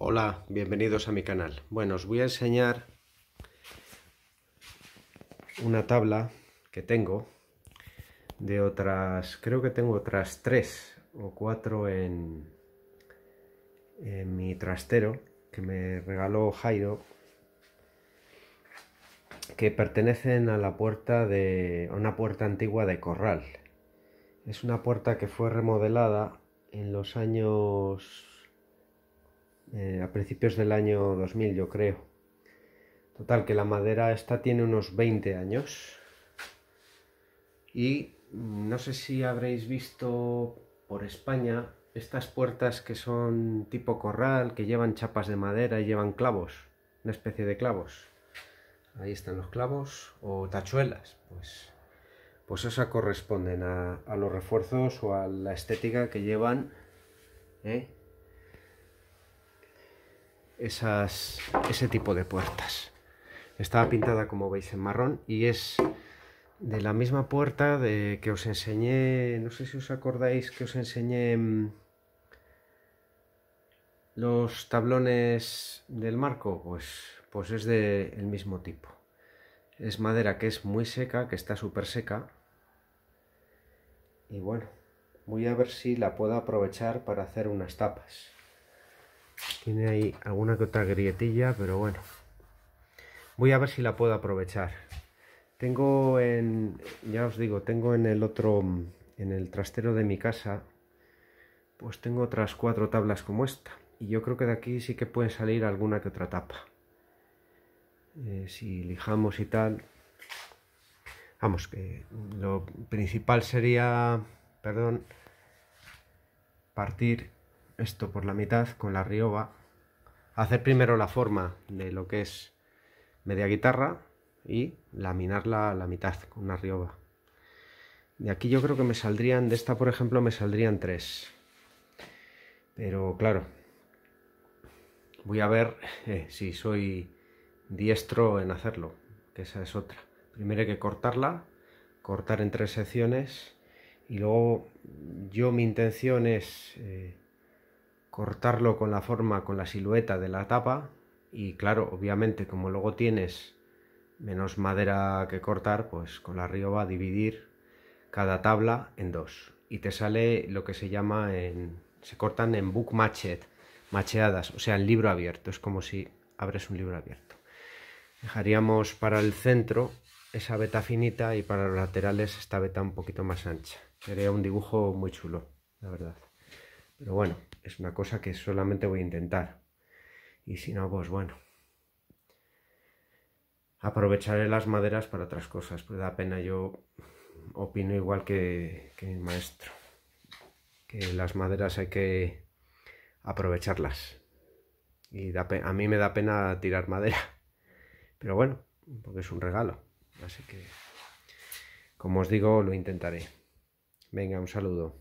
Hola, bienvenidos a mi canal. Bueno, os voy a enseñar una tabla que tengo de otras, creo que tengo otras tres o cuatro en, en mi trastero que me regaló Jairo que pertenecen a la puerta de a una puerta antigua de corral. Es una puerta que fue remodelada en los años eh, a principios del año 2000 yo creo. Total, que la madera esta tiene unos 20 años. Y no sé si habréis visto por España estas puertas que son tipo corral, que llevan chapas de madera y llevan clavos, una especie de clavos. Ahí están los clavos o tachuelas, pues, pues esas corresponden a, los refuerzos o a la estética que llevan ¿eh? esas, ese tipo de puertas. Estaba pintada, como veis, en marrón y es de la misma puerta de que os enseñé, no sé si os acordáis que os enseñé mm, los tablones del marco, pues, pues es del mismo tipo. Es madera que es muy seca, que está súper seca. Y bueno, voy a ver si la puedo aprovechar para hacer unas tapas. Tiene ahí alguna que otra grietilla, pero bueno. Voy a ver si la puedo aprovechar. Tengo en, ya os digo, tengo en el otro, en el trastero de mi casa, pues tengo otras cuatro tablas como esta. Y yo creo que de aquí sí que puede salir alguna que otra tapa. Eh, si lijamos y tal. Vamos, que lo principal sería, perdón, partir esto por la mitad con la rioba. Hacer primero la forma de lo que es media guitarra y laminarla a la mitad con una rioba. De aquí yo creo que me saldrían, de esta por ejemplo me saldrían tres. Pero claro, voy a ver eh, si soy diestro en hacerlo, que esa es otra. Primero hay que cortarla, cortar en tres secciones y luego yo mi intención es... Eh, cortarlo con la forma, con la silueta de la tapa y claro, obviamente como luego tienes menos madera que cortar, pues con la a dividir cada tabla en dos y te sale lo que se llama en se cortan en book matchet, macheadas, o sea, en libro abierto, es como si abres un libro abierto. Dejaríamos para el centro esa beta finita y para los laterales esta beta un poquito más ancha. Sería un dibujo muy chulo, la verdad. Pero bueno, es una cosa que solamente voy a intentar. Y si no, pues bueno. Aprovecharé las maderas para otras cosas, pues da pena, yo opino igual que, el mi maestro. Que las maderas hay que aprovecharlas. Y a mí me da pena tirar madera. Pero bueno, porque es un regalo. Así que, como os digo, lo intentaré. Venga, un saludo.